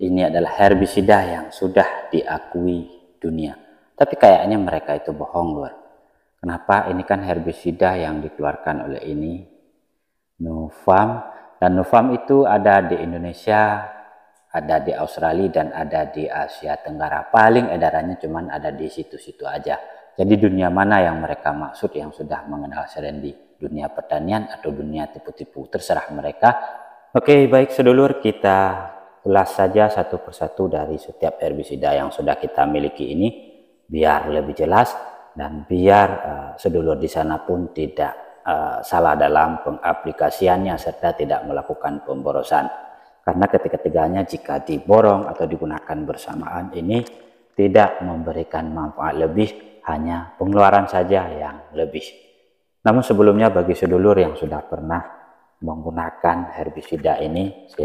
ini adalah herbisida yang sudah diakui dunia. Tapi kayaknya mereka itu bohong luar. Kenapa? Ini kan herbisida yang dikeluarkan oleh ini Nuvam dan Nuvam itu ada di Indonesia, ada di Australia dan ada di Asia Tenggara. Paling edarannya cuman ada di situ-situ aja. Jadi dunia mana yang mereka maksud yang sudah mengenal serendi? Dunia pertanian atau dunia tipu-tipu? Terserah mereka. Oke, baik sedulur kita Kelas saja satu persatu dari setiap herbisida yang sudah kita miliki ini biar lebih jelas dan biar uh, sedulur di sana pun tidak uh, salah dalam pengaplikasiannya serta tidak melakukan pemborosan. Karena ketiga-tiganya jika diborong atau digunakan bersamaan ini tidak memberikan manfaat lebih, hanya pengeluaran saja yang lebih. Namun sebelumnya bagi sedulur yang sudah pernah menggunakan herbisida ini, si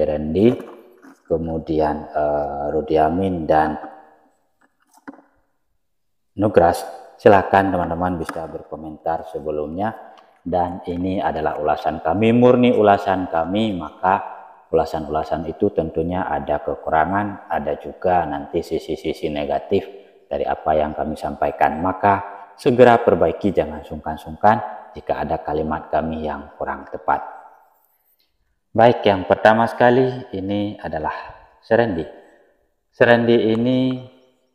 kemudian uh, eh, Rudiamin dan Nugras. silakan teman-teman bisa berkomentar sebelumnya. Dan ini adalah ulasan kami, murni ulasan kami, maka ulasan-ulasan itu tentunya ada kekurangan, ada juga nanti sisi-sisi negatif dari apa yang kami sampaikan. Maka segera perbaiki, jangan sungkan-sungkan jika ada kalimat kami yang kurang tepat. Baik, yang pertama sekali ini adalah serendi. Serendi ini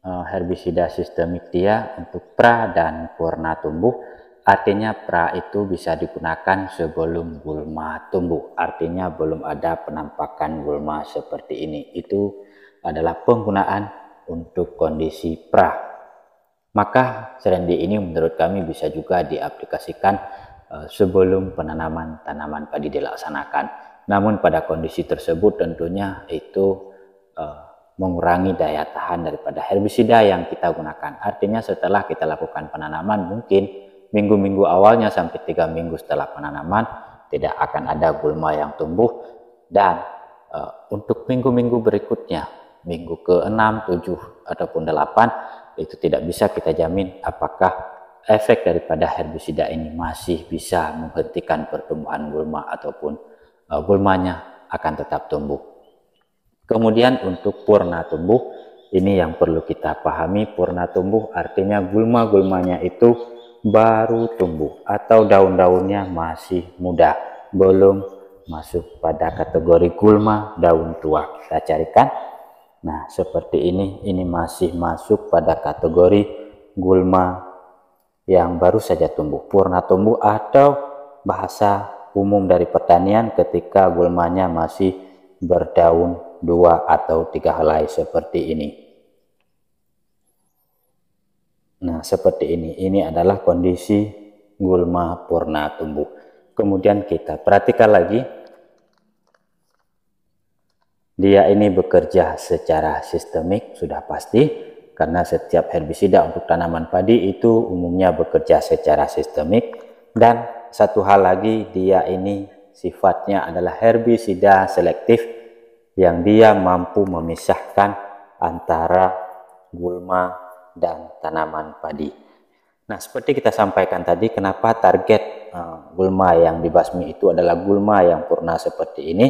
eh, herbisida sistemik dia untuk pra dan purna tumbuh. Artinya pra itu bisa digunakan sebelum gulma tumbuh. Artinya belum ada penampakan gulma seperti ini. Itu adalah penggunaan untuk kondisi pra. Maka serendi ini menurut kami bisa juga diaplikasikan eh, sebelum penanaman tanaman padi dilaksanakan namun pada kondisi tersebut tentunya itu uh, mengurangi daya tahan daripada herbisida yang kita gunakan. Artinya setelah kita lakukan penanaman mungkin minggu-minggu awalnya sampai tiga minggu setelah penanaman tidak akan ada gulma yang tumbuh dan e, untuk minggu-minggu berikutnya minggu ke-6, 7 ataupun 8 itu tidak bisa kita jamin apakah efek daripada herbisida ini masih bisa menghentikan pertumbuhan gulma ataupun Uh, gulmanya akan tetap tumbuh. Kemudian untuk purna tumbuh, ini yang perlu kita pahami, purna tumbuh artinya gulma-gulmanya itu baru tumbuh atau daun-daunnya masih muda, belum masuk pada kategori gulma daun tua. Kita carikan. Nah, seperti ini, ini masih masuk pada kategori gulma yang baru saja tumbuh, purna tumbuh atau bahasa umum dari pertanian ketika gulmanya masih berdaun dua atau tiga helai seperti ini. Nah, seperti ini. Ini adalah kondisi gulma purna tumbuh. Kemudian kita perhatikan lagi. Dia ini bekerja secara sistemik, sudah pasti. Karena setiap herbisida untuk tanaman padi itu umumnya bekerja secara sistemik dan satu hal lagi dia ini sifatnya adalah herbisida selektif yang dia mampu memisahkan antara gulma dan tanaman padi. Nah, seperti kita sampaikan tadi, kenapa target eh, gulma yang dibasmi itu adalah gulma yang purna seperti ini?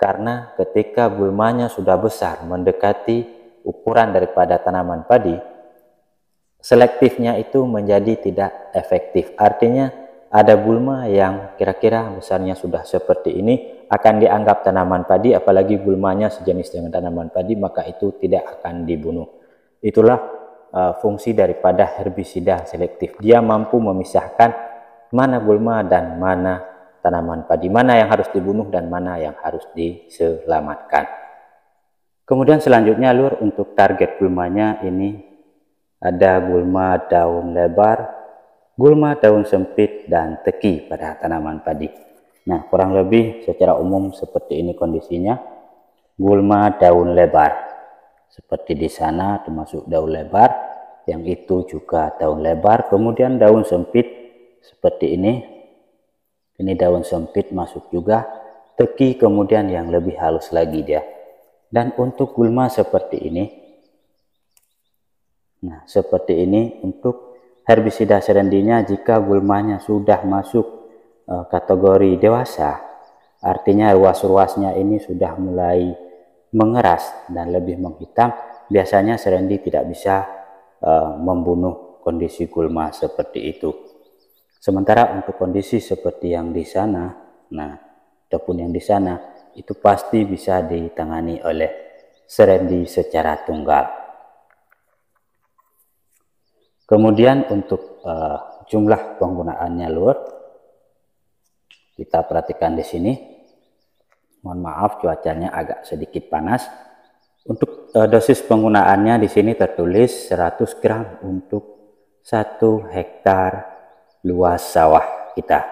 Karena ketika gulmanya sudah besar, mendekati ukuran daripada tanaman padi, selektifnya itu menjadi tidak efektif. Artinya ada gulma yang kira-kira besarnya sudah seperti ini akan dianggap tanaman padi apalagi gulmanya sejenis dengan tanaman padi maka itu tidak akan dibunuh. Itulah uh, fungsi daripada herbisida selektif. Dia mampu memisahkan mana gulma dan mana tanaman padi, mana yang harus dibunuh dan mana yang harus diselamatkan. Kemudian selanjutnya lur untuk target gulmanya ini ada gulma daun lebar gulma, daun sempit, dan teki pada tanaman padi. Nah, kurang lebih secara umum seperti ini kondisinya. Gulma daun lebar. Seperti di sana termasuk daun lebar, yang itu juga daun lebar. Kemudian daun sempit seperti ini. Ini daun sempit masuk juga. Teki kemudian yang lebih halus lagi dia. Dan untuk gulma seperti ini. Nah, seperti ini untuk herbisida serendinya jika gulmanya sudah masuk e, kategori dewasa. Artinya ruas-ruasnya ini sudah mulai mengeras dan lebih menghitam, biasanya serendi tidak bisa e, membunuh kondisi gulma seperti itu. Sementara untuk kondisi seperti yang di sana, nah ataupun yang di sana itu pasti bisa ditangani oleh serendi secara tunggal. Kemudian untuk uh, jumlah penggunaannya lur, kita perhatikan di sini. Mohon maaf cuacanya agak sedikit panas. Untuk uh, dosis penggunaannya di sini tertulis 100 gram untuk 1 hektar luas sawah kita.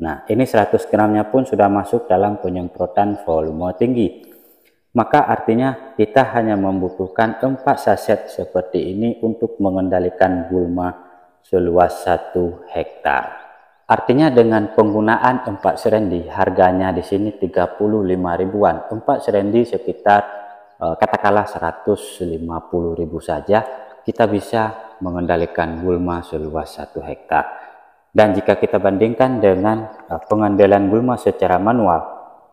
Nah, ini 100 gramnya pun sudah masuk dalam penyemprotan volume tinggi maka artinya kita hanya membutuhkan empat saset seperti ini untuk mengendalikan gulma seluas satu hektar. Artinya dengan penggunaan empat serendi harganya di sini 35 ribuan. Empat serendi sekitar eh, katakanlah 150 ribu saja kita bisa mengendalikan gulma seluas satu hektar. Dan jika kita bandingkan dengan eh, pengendalian gulma secara manual,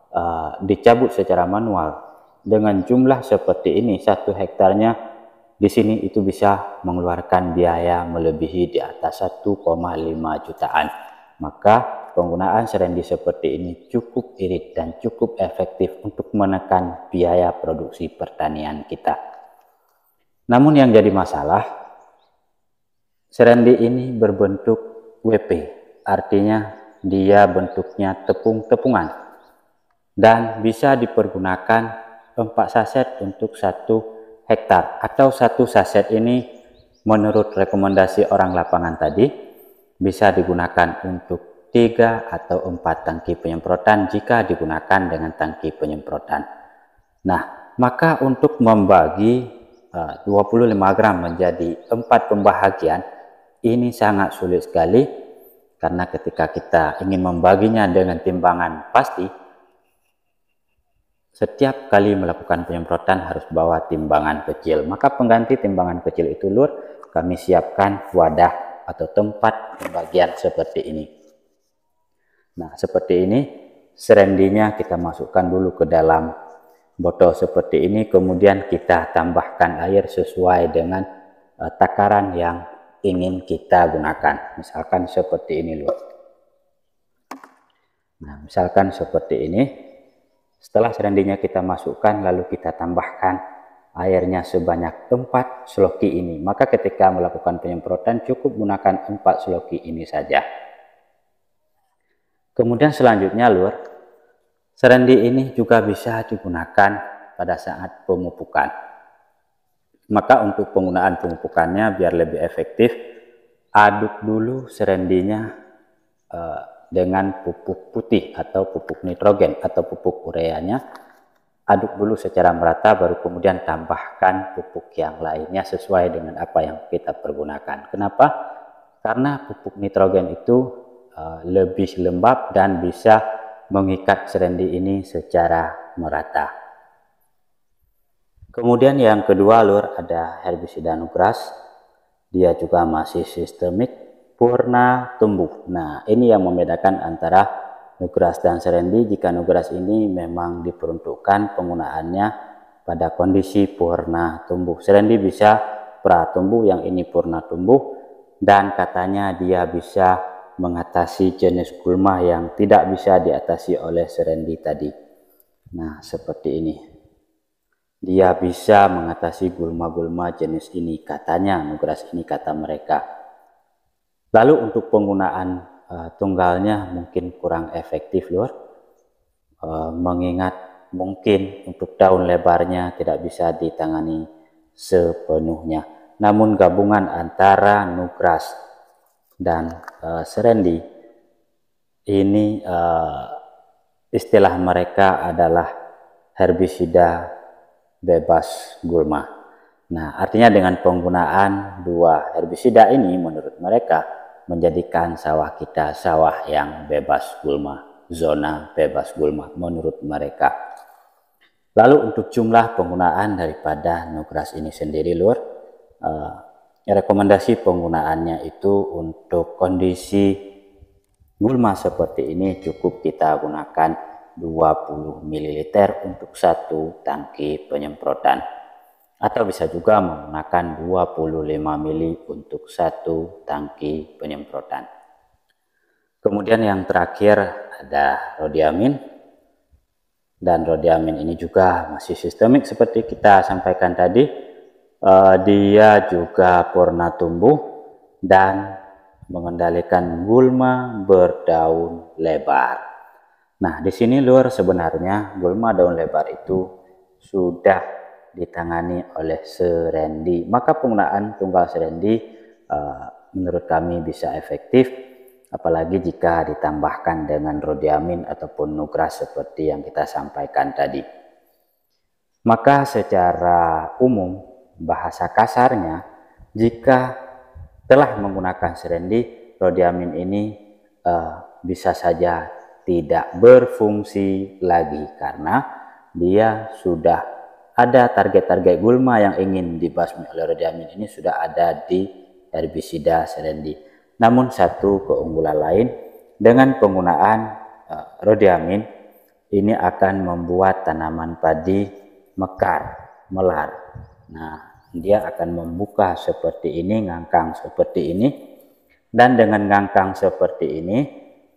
eh, dicabut secara manual, dengan jumlah seperti ini satu hektarnya di sini itu bisa mengeluarkan biaya melebihi di atas 1,5 jutaan maka penggunaan serendi seperti ini cukup irit dan cukup efektif untuk menekan biaya produksi pertanian kita namun yang jadi masalah serendi ini berbentuk WP artinya dia bentuknya tepung-tepungan dan bisa dipergunakan 4 saset untuk satu hektar atau satu saset ini menurut rekomendasi orang lapangan tadi bisa digunakan untuk tiga atau empat tangki penyemprotan jika digunakan dengan tangki penyemprotan. Nah, maka untuk membagi eh, uh, 25 gram menjadi empat pembahagian ini sangat sulit sekali karena ketika kita ingin membaginya dengan timbangan pasti setiap kali melakukan penyemprotan harus bawa timbangan kecil. Maka pengganti timbangan kecil itu lur, kami siapkan wadah atau tempat pembagian seperti ini. Nah, seperti ini serendinya kita masukkan dulu ke dalam botol seperti ini, kemudian kita tambahkan air sesuai dengan uh, takaran yang ingin kita gunakan. Misalkan seperti ini lur. Nah, misalkan seperti ini, setelah serendinya kita masukkan lalu kita tambahkan airnya sebanyak 4 seloki ini. Maka ketika melakukan penyemprotan cukup gunakan 4 seloki ini saja. Kemudian selanjutnya lur, serendi ini juga bisa digunakan pada saat pemupukan. Maka untuk penggunaan pemupukannya biar lebih efektif, aduk dulu serendinya eh, dengan pupuk putih atau pupuk nitrogen atau pupuk ureanya. Aduk dulu secara merata baru kemudian tambahkan pupuk yang lainnya sesuai dengan apa yang kita pergunakan. Kenapa? Karena pupuk nitrogen itu eh, lebih lembab dan bisa mengikat serendi ini secara merata. Kemudian yang kedua lur ada herbisida nugras. Dia juga masih sistemik purna tumbuh. Nah, ini yang membedakan antara nugras dan serendi. Jika nugras ini memang diperuntukkan penggunaannya pada kondisi purna tumbuh. Serendi bisa tumbuh. yang ini purna tumbuh. Dan katanya dia bisa mengatasi jenis gulma yang tidak bisa diatasi oleh serendi tadi. Nah, seperti ini. Dia bisa mengatasi gulma-gulma jenis ini, katanya nugras ini kata mereka. Lalu untuk penggunaan uh, tunggalnya mungkin kurang efektif lur, uh, eh, mengingat mungkin untuk daun lebarnya tidak bisa ditangani sepenuhnya. Namun gabungan antara nugras dan uh, serendi ini uh, istilah mereka adalah herbisida bebas gulma. Nah, artinya dengan penggunaan dua herbisida ini menurut mereka menjadikan sawah kita sawah yang bebas gulma, zona bebas gulma menurut mereka. Lalu untuk jumlah penggunaan daripada nugras ini sendiri lur, eh, rekomendasi penggunaannya itu untuk kondisi gulma seperti ini cukup kita gunakan 20 ml untuk satu tangki penyemprotan atau bisa juga menggunakan 25 mili untuk satu tangki penyemprotan. Kemudian yang terakhir ada rodiamin dan rodiamin ini juga masih sistemik seperti kita sampaikan tadi eh, dia juga purna tumbuh dan mengendalikan gulma berdaun lebar. Nah, di sini lur sebenarnya gulma daun lebar itu sudah ditangani oleh serendi. Maka penggunaan tunggal serendi eh, menurut kami bisa efektif apalagi jika ditambahkan dengan rodiamin ataupun nugras seperti yang kita sampaikan tadi. Maka secara umum bahasa kasarnya jika telah menggunakan serendi rodiamin ini uh, bisa saja tidak berfungsi lagi karena dia sudah ada target-target gulma yang ingin dibasmi oleh rodiamin ini sudah ada di herbisida serendi. Namun satu keunggulan lain dengan penggunaan uh, e, rodiamin ini akan membuat tanaman padi mekar, melar. Nah, dia akan membuka seperti ini, ngangkang seperti ini. Dan dengan ngangkang seperti ini,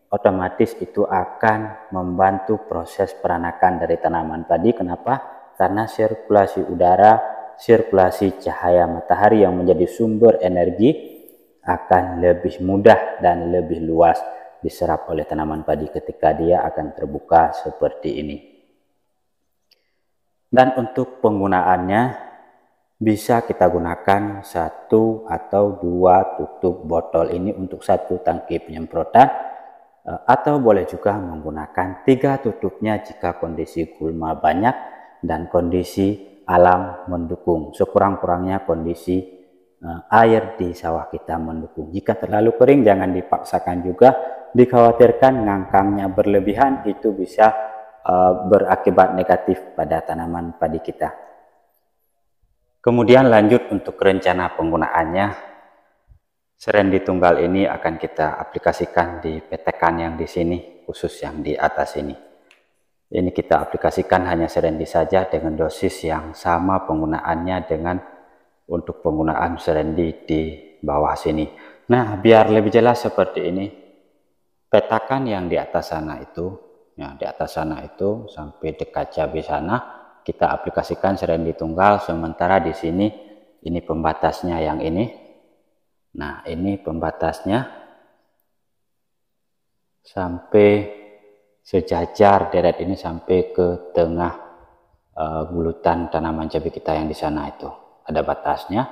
otomatis itu akan membantu proses peranakan dari tanaman padi. Kenapa? karena sirkulasi udara, sirkulasi cahaya matahari yang menjadi sumber energi akan lebih mudah dan lebih luas diserap oleh tanaman padi ketika dia akan terbuka seperti ini. Dan untuk penggunaannya bisa kita gunakan satu atau dua tutup botol ini untuk satu tangki penyemprotan eh, atau boleh juga menggunakan tiga tutupnya jika kondisi gulma banyak dan kondisi alam mendukung. Sekurang-kurangnya kondisi uh, air di sawah kita mendukung. Jika terlalu kering jangan dipaksakan juga, dikhawatirkan ngangkangnya berlebihan itu bisa uh, berakibat negatif pada tanaman padi kita. Kemudian lanjut untuk rencana penggunaannya. Serendi tunggal ini akan kita aplikasikan di petekan yang di sini, khusus yang di atas ini. Ini kita aplikasikan hanya serendi saja dengan dosis yang sama penggunaannya dengan untuk penggunaan serendi di bawah sini. Nah, biar lebih jelas seperti ini, petakan yang di atas sana itu, ya, di atas sana itu sampai dekat cabai sana, kita aplikasikan serendi tunggal, sementara di sini ini pembatasnya yang ini. Nah, ini pembatasnya sampai sejajar deret ini sampai ke tengah uh, eh, gulutan tanaman cabai kita yang di sana itu ada batasnya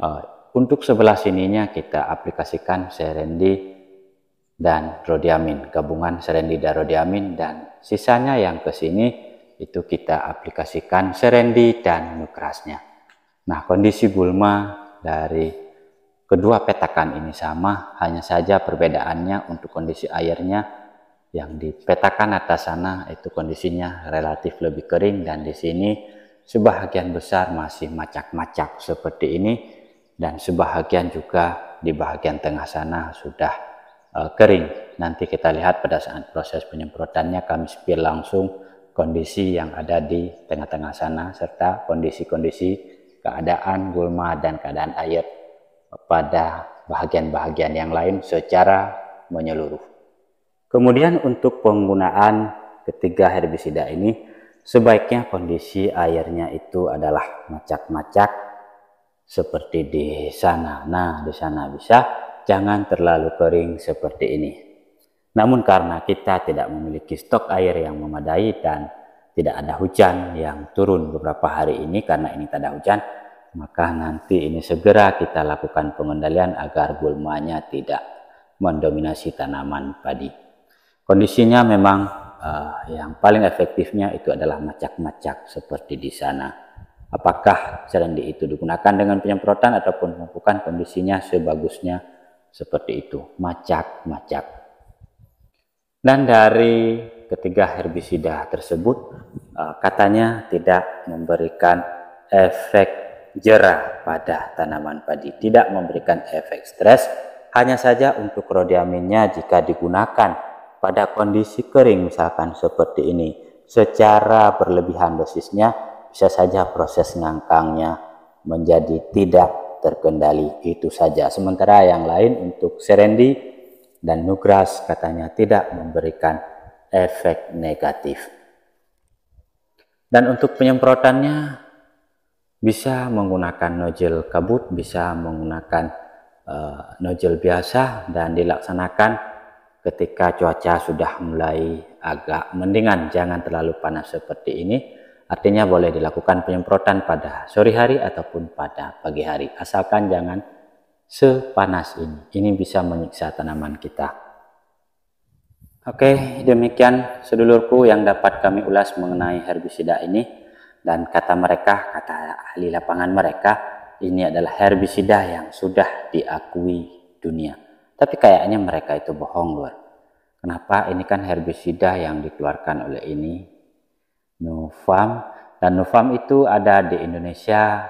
uh, untuk sebelah sininya kita aplikasikan serendi dan rodiamin gabungan serendi dan rodiamin dan sisanya yang ke sini itu kita aplikasikan serendi dan nukrasnya nah kondisi gulma dari kedua petakan ini sama hanya saja perbedaannya untuk kondisi airnya yang dipetakan atas sana itu kondisinya relatif lebih kering dan di sini sebahagian besar masih macak-macak seperti ini dan sebahagian juga di bagian tengah sana sudah uh, kering. Nanti kita lihat pada saat proses penyemprotannya kami spill langsung kondisi yang ada di tengah-tengah sana serta kondisi-kondisi keadaan gulma dan keadaan air pada bagian-bagian yang lain secara menyeluruh. Kemudian untuk penggunaan ketiga herbisida ini sebaiknya kondisi airnya itu adalah macak-macak seperti di sana. Nah, di sana bisa jangan terlalu kering seperti ini. Namun karena kita tidak memiliki stok air yang memadai dan tidak ada hujan yang turun beberapa hari ini karena ini tidak ada hujan, maka nanti ini segera kita lakukan pengendalian agar gulmanya tidak mendominasi tanaman padi. Kondisinya memang uh, yang paling efektifnya itu adalah macak-macak seperti di sana. Apakah serendi itu digunakan dengan penyemprotan ataupun bukan kondisinya sebagusnya seperti itu, macak-macak. Dan dari ketiga herbisida tersebut uh, katanya tidak memberikan efek jerah pada tanaman padi, tidak memberikan efek stres, hanya saja untuk rodiaminnya jika digunakan pada kondisi kering misalkan seperti ini secara berlebihan dosisnya bisa saja proses ngangkangnya menjadi tidak terkendali itu saja sementara yang lain untuk serendi dan nugras katanya tidak memberikan efek negatif dan untuk penyemprotannya bisa menggunakan nozzle kabut bisa menggunakan uh, nojil biasa dan dilaksanakan ketika cuaca sudah mulai agak mendingan jangan terlalu panas seperti ini artinya boleh dilakukan penyemprotan pada sore hari ataupun pada pagi hari asalkan jangan sepanas ini ini bisa menyiksa tanaman kita oke demikian sedulurku yang dapat kami ulas mengenai herbisida ini dan kata mereka kata ahli lapangan mereka ini adalah herbisida yang sudah diakui dunia tapi kayaknya mereka itu bohong, luar. Kenapa ini kan herbisida yang dikeluarkan oleh ini Nufam dan Nufam itu ada di Indonesia,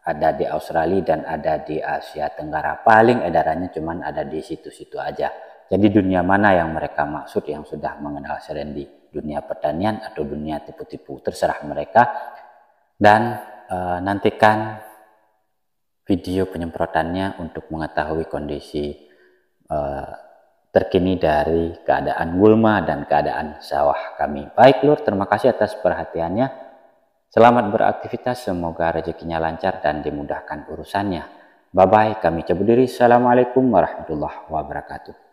ada di Australia dan ada di Asia Tenggara. Paling edarannya cuman ada di situ-situ aja. Jadi dunia mana yang mereka maksud yang sudah mengenal serendi? Dunia pertanian atau dunia tipu-tipu? Terserah mereka. Dan e, nantikan video penyemprotannya untuk mengetahui kondisi Eh, terkini dari keadaan Gulma dan keadaan sawah kami. Baik Lur, terima kasih atas perhatiannya. Selamat beraktivitas, semoga rezekinya lancar dan dimudahkan urusannya. Bye-bye, kami cabut diri. Assalamualaikum warahmatullahi wabarakatuh.